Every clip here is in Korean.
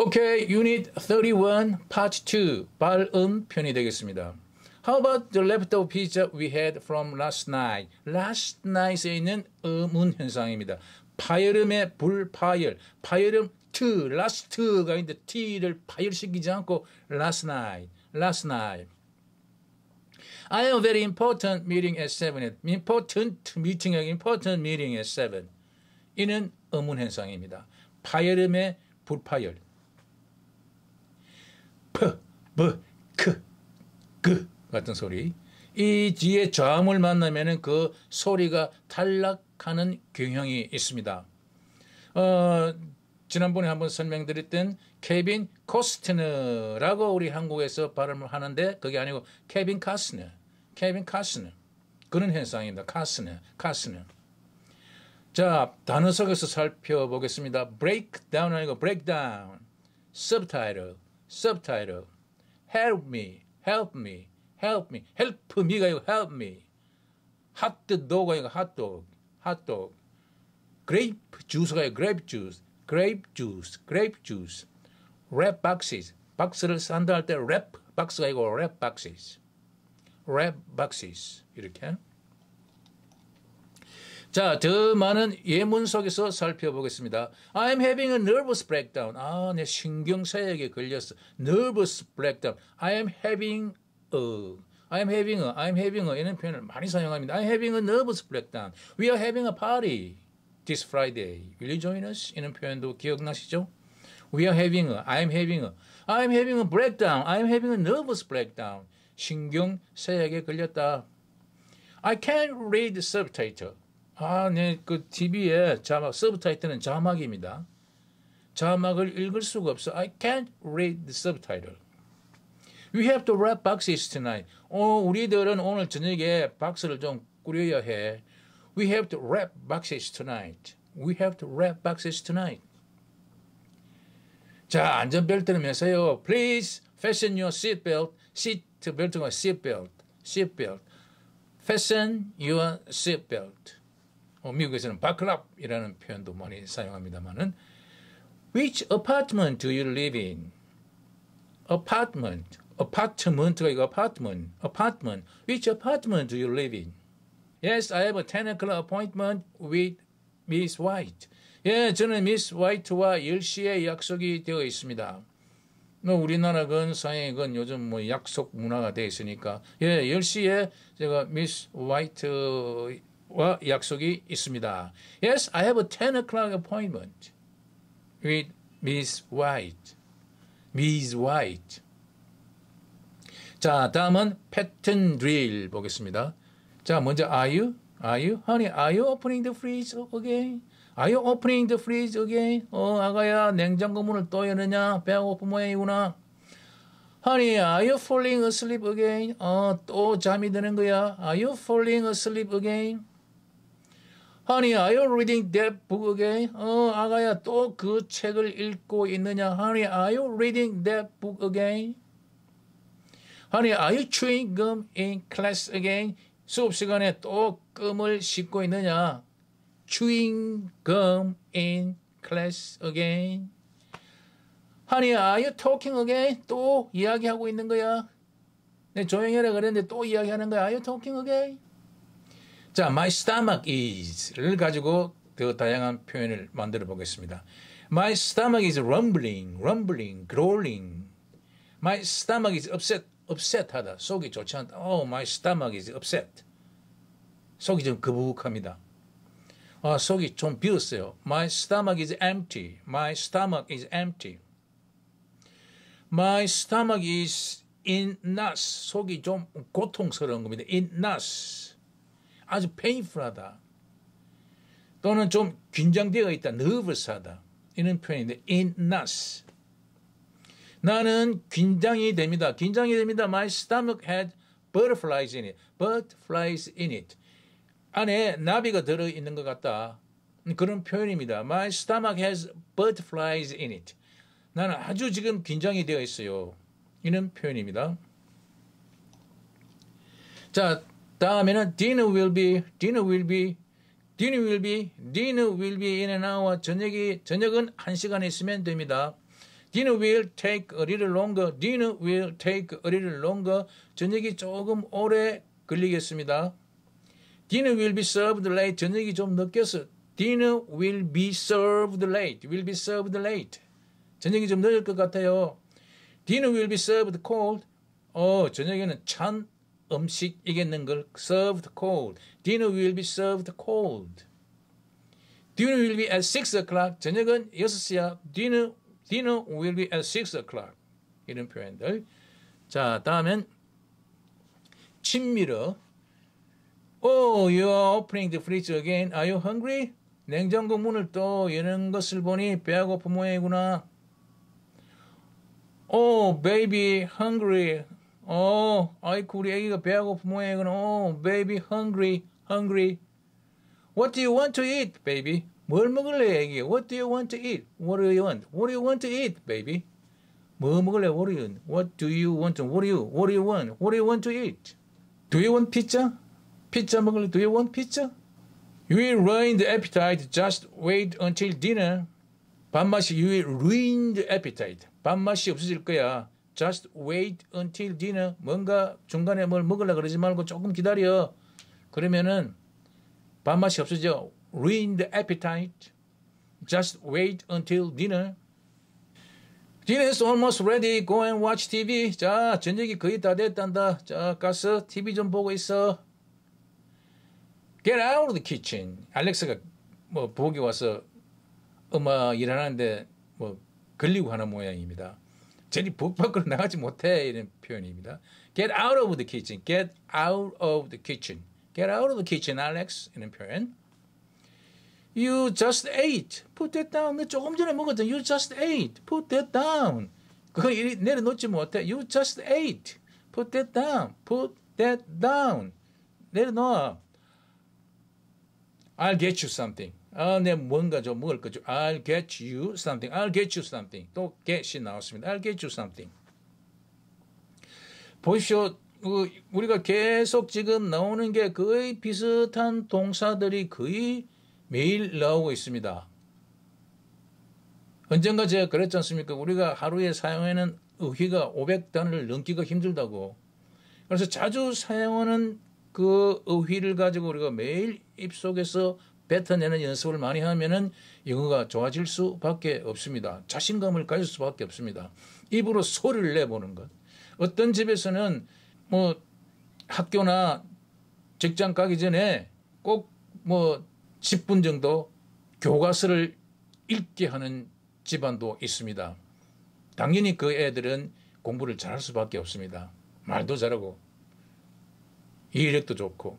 오케이, 유닛 31, 파트 2, 발음 편이 되겠습니다. How about the leftover pizza we had from last night? Last night에 있는 음운 현상입니다. 파열음의 불파열, 파열음 t last가 있는데 t를 파열시키지 않고 last night, last night. I have a very important meeting at 7. important meeting, important meeting at 7. 이는 음운 현상입니다. 파열음의 불파열. 퍼, 브 크, 그 같은 소리. 이 뒤에 저음을 만나면은 그 소리가 탈락하는 경향이 있습니다. 어, 지난번에 한번 설명드렸던 케빈 코스트너라고 우리 한국에서 발음을 하는데 그게 아니고 케빈 카스너, 케빈 카스너 그런 현상입니다. 카스너, 카스너. 자 단어석에서 살펴보겠습니다. 브레이크다운 아니고 브레이크다운 o w 타 s u Subtitle Help me, help me, help me. help me. help me. Hot hot dog, hot dog. grape juice, grape juice, grape juice, grape juice. Wrap boxes, 박스를 산다 the wrap 랩 박스가 이거 wrap boxes. Wrap boxes 이렇게. 자, 더 많은 예문 속에서 살펴보겠습니다. I'm having a nervous breakdown. 아, 내 신경사역에 걸렸어. nervous breakdown. I am having a I'm having a, I'm having a 이런 표현을 많이 사용합니다. I'm having a nervous breakdown. We are having a party this Friday. Will you join us? 이런 표현도 기억나시죠? We are having a, I'm having a, I'm having a breakdown. I'm having a nervous breakdown. 신경 세약에 걸렸다. I can't read subtitle. 아, 네, 그 TV에 자막 서브타이틀은 자막입니다. 자막을 읽을 수가 없어. I can't read the subtitle. We have to wrap boxes tonight. 어, 우리들은 오늘 저녁에 박스를 좀 꾸려야 해. We have to wrap boxes tonight. We have to wrap boxes tonight. 자, 안전벨트를 매세요. Please fasten your seatbelt. 시트 벨트가 seatbelt. seatbelt. Fasten your seatbelt. 어, 미국에서는 바클럽이라는 표현도 많이 사용합니다만은 Which apartment do you live in? Apartment, apartment가 이거 apartment, apartment. Which apartment do you live in? Yes, I have a 10 o'clock appointment with Miss White. 예, 저는 미스 화이트와 10시에 약속이 되어 있습니다. 뭐 우리나라건 서양건 요즘 뭐 약속 문화가 되어 있으니까 예, 10시에 제가 미스 화이트 와 약속이 있습니다. Yes, I have a 10 o'clock appointment with Miss White. Miss White. 자, 다음은 패턴 드릴 보겠습니다. 자, 먼저 are you? Are you? Honey, are you opening the fridge again? Are you opening the fridge again? 어, 아가야, 냉장고 문을 또 여느냐? 배고픈 모양이구나. Honey, are you falling asleep again? 어, 또 잠이 드는 거야. Are you falling asleep again? Honey, are you reading that book again? 어, 아가야, 또 그 책을 읽고 있느냐? Honey, are you reading that book again? Honey, are you chewing gum in class again? 수업 시간에 또 끔을 씹고 있느냐? Chewing gum in class again. Honey, are you talking again? 또 이야기하고 있는 거야? 네, 조용히 해라 그랬는데 또 이야기하는 거야. Are you talking again? 자, my stomach is를 가지고 더 다양한 표현을 만들어 보겠습니다. My stomach is rumbling, rumbling, growling. My stomach is upset, upset하다. 속이 좋지 않다. Oh, my stomach is upset. 속이 좀 거북합니다. 아, 속이 좀 비었어요. My stomach is empty. My stomach is empty. My stomach is in knots. 속이 좀 고통스러운 겁니다. In knots. 아주 페인풀하다. 또는 좀 긴장되어 있다. 너브스하다. 이런 표현인데 in n us. 나는 긴장이 됩니다. 긴장이 됩니다. My stomach had butterflies in it. butterflies in it. 안에 나비가 들어 있는 것 같다. 그런 표현입니다. My stomach has butterflies in it. 나는 아주 지금 긴장이 되어 있어요. 이런 표현입니다. 자, 다음에는 dinner will be, dinner will be, dinner will be, dinner will be in an hour. 저녁이, 저녁은 한 시간 있으면 됩니다. dinner will take a little longer, dinner will take a little longer. 저녁이 조금 오래 걸리겠습니다. dinner will be served late. 저녁이 좀 늦겠어. dinner will be served late, will be served late. 저녁이 좀 늦을 것 같아요. dinner will be served cold. 어, 저녁에는 찬 음식이겠는 걸 served cold. Dinner will be served cold. Dinner will be at 6 o'clock. 저녁은 6시야. Dinner, dinner will be at 6 o'clock. 이런 표현들. 자, 다음엔 친밀어. Oh, you are opening the fridge again. Are you hungry? 냉장고 문을 또 여는 것을 보니 배고픈 모양이구나. Oh, baby, hungry. Oh, I created of 모양은 Oh, baby hungry, hungry. What do you want to eat, baby? 뭘 먹을래, 애기? What do you want to eat? What do you want? What do you want to eat, baby? 뭐 먹을래? What do you want? What do you want? To, what do you? What do you want? What do you want to eat? Do you want pizza? 피자 먹을래? Do you want pizza? You will ruin the appetite. Just wait until dinner. 밥맛이 you will ruin the appetite. 밥맛이 없어질 거야. just wait until dinner. 뭔가 중간에 뭘 먹으려 그러지 말고 조금 기다려. 그러면은 밥맛이 없어져. Ruin the appetite. Just wait until dinner. Dinner is almost ready. Go and watch TV. 자, 저녁이 거의 다 됐단다. 자, 가서 TV 좀 보고 있어. Get out of the kitchen. 알렉스가 뭐 부엌에 와서 엄마 일하는데 뭐 걸리고 하는 모양입니다. 전이 복 밖으로 나가지 못해 이런 표현입니다. Get out of the kitchen. Get out of the kitchen. Get out of the kitchen, Alex. 이런 표현. You just ate. Put that down. 너 조금 전에 먹었잖아. You just ate. Put that down. 그거 이리 내려놓지 못해. You just ate. Put that down. Put that down. 내려놓아. I'll get you something. 아, 내 뭔가 좀 먹을 거죠. I'll get you something. I'll get you something. 또 get이 나왔습니다. I'll get you something. 보십시오. 그, 우리가 계속 지금 나오는 게 거의 비슷한 동사들이 거의 매일 나오고 있습니다. 언젠가 제가 그랬지 않습니까? 우리가 하루에 사용하는 어휘가 500단을 넘기가 힘들다고. 그래서 자주 사용하는 그 어휘를 가지고 우리가 매일 입속에서 뱉어내는 연습을 많이 하면은 영어가 좋아질 수밖에 없습니다. 자신감을 가질 수밖에 없습니다. 입으로 소리를 내보는 것. 어떤 집에서는 뭐 학교나 직장 가기 전에 꼭 뭐 10분 정도 교과서를 읽게 하는 집안도 있습니다. 당연히 그 애들은 공부를 잘할 수밖에 없습니다. 말도 잘하고 이해력도 좋고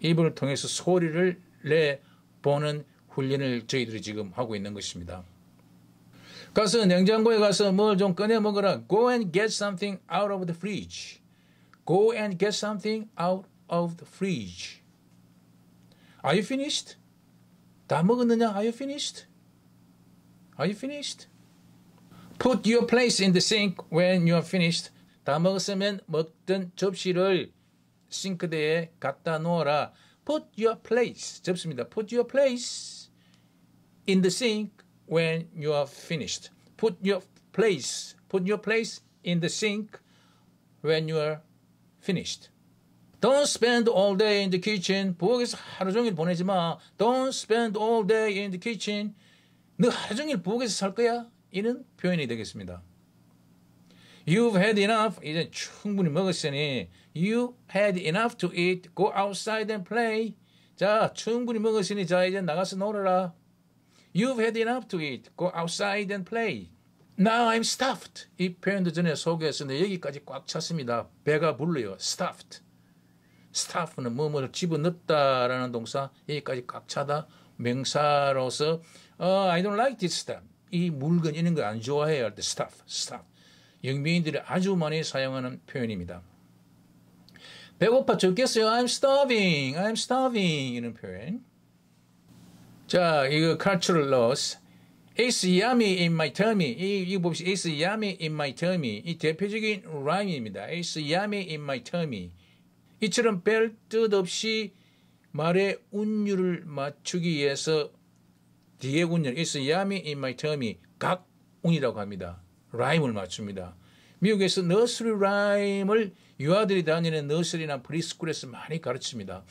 입을 통해서 소리를 내 보는 훈련을 저희들이 지금 하고 있는 것입니다. 가서 냉장고에 가서 뭘 좀 꺼내 먹어라. Go and get something out of the fridge. Go and get something out of the fridge. Are you finished? 다 먹었느냐? Are you finished? Are you finished? Put your place in the sink when you are finished. 다 먹었으면 먹던 접시를 싱크대에 갖다 놓아라. put your place 접습니다. put your place in the sink when you are finished. put your place put your place in the sink when you are finished. Don't spend all day in the kitchen. 부엌에서 하루 종일 보내지 마. Don't spend all day in the kitchen. 너 하루 종일 부엌에서 살 거야? 이는 표현이 되겠습니다. You've had enough. 이제 충분히 먹었으니 You had enough to eat. Go outside and play. 자, 충분히 먹었으니 자 이제 나가서 놀아라. You've had enough to eat. Go outside and play. Now I'm stuffed. 이 표현도 전에 소개했었는데 여기까지 꽉 찼습니다. 배가 불러요. stuffed. stuff는 뭐뭐를 집어넣다라는 동사 여기까지 꽉 차다 명사로서 uh, I don't like this stuff. 이 물건 이런 거 안 좋아해요 할 때 stuff, stuff. 영빈이들이 아주 많이 사용하는 표현입니다. 배고파 죽겠어요. I'm starving. I'm starving. 이런 표현. 자, 이거 cultural loss. It's yummy in my tummy. 이, 이거 봅시다. It's yummy in my tummy. 이 대표적인 라임입니다. It's yummy in my tummy. 이처럼 별뜻 없이 말의 운율을 맞추기 위해서 뒤에 운율, It's yummy in my tummy. 각 운이라고 합니다. 라임을 맞춥니다. 미국에서 너스리 라임을 유아들이 다니는 너스리나 프리스쿨에서 많이 가르칩니다.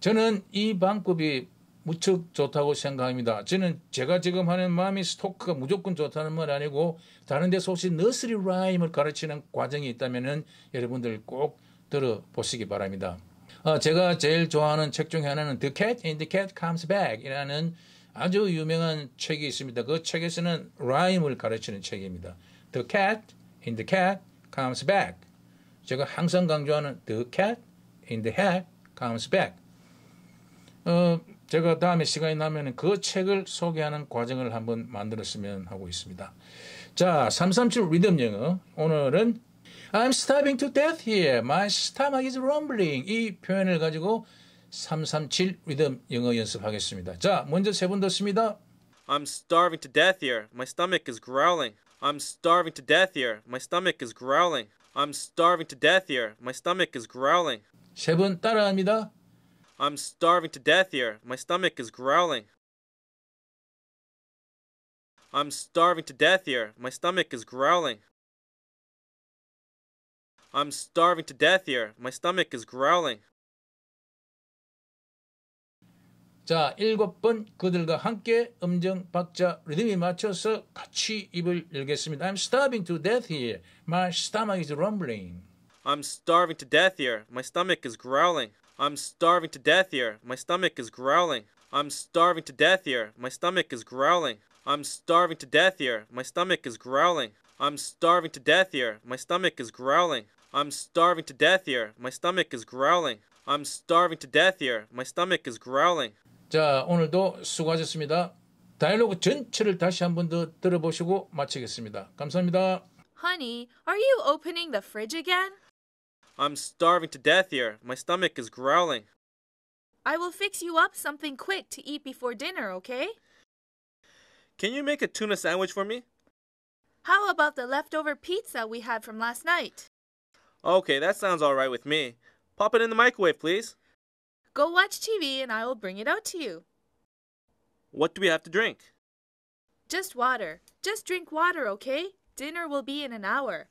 저는 이 방법이 무척 좋다고 생각합니다. 저는 제가 지금 하는 마음이 스토크가 무조건 좋다는 말 아니고 다른 데서 혹시 너스리 라임을 가르치는 과정이 있다면 여러분들 꼭 들어보시기 바랍니다. 아, 제가 제일 좋아하는 책 중에 하나는 The Cat and the Cat Comes Back 이라는 아주 유명한 책이 있습니다. 그 책에서는 라임을 가르치는 책입니다. The cat in the cat comes back. 제가 항상 강조하는 the cat in the hat comes back. 어, 제가 다음에 시간이 나면 그 책을 소개하는 과정을 한번 만들었으면 하고 있습니다. 자, 337 리듬 영어. 오늘은 I'm starving to death here. My stomach is rumbling. 이 표현을 가지고 337 리듬 영어 연습하겠습니다. 자, 먼저 세번 듣습니다. I'm starving to death here. My stomach is growling. I'm starving to death here. My stomach is growling. I'm starving to death here. My stomach is growling. 셰프는 따라합니다. I'm starving to death here. My stomach is growling. I'm starving to death here. My stomach is growling. I'm starving to death here. My stomach is growling. 자, 일곱 번 그들과 함께 음정 박자 리듬에 맞춰서 같이 입을 열겠습니다. I'm starving to death here. My stomach is rumbling. I'm starving to death here. My stomach is growling. I'm starving to death here. My stomach is growling. I'm starving to death here. My stomach is growling. I'm starving to death here. My stomach is growling. I'm starving to death here. My stomach is growling. I'm starving to death here. My stomach is growling. I'm starving to death here. My stomach is growling. 자, 오늘도 수고하셨습니다. 다이로그 전체를 다시 한번더 들어보시고 마치겠습니다. 감사합니다. Honey, are you opening the fridge again? I'm starving to death here. My stomach is growling. I will fix you up something quick to eat before dinner, okay? Can you make a tuna sandwich for me? How about the leftover pizza we had from last night? Okay, that sounds alright with me. Pop it in the microwave, please. Go watch TV and I will bring it out to you. What do we have to drink? Just water. Just drink water, okay? Dinner will be in an hour.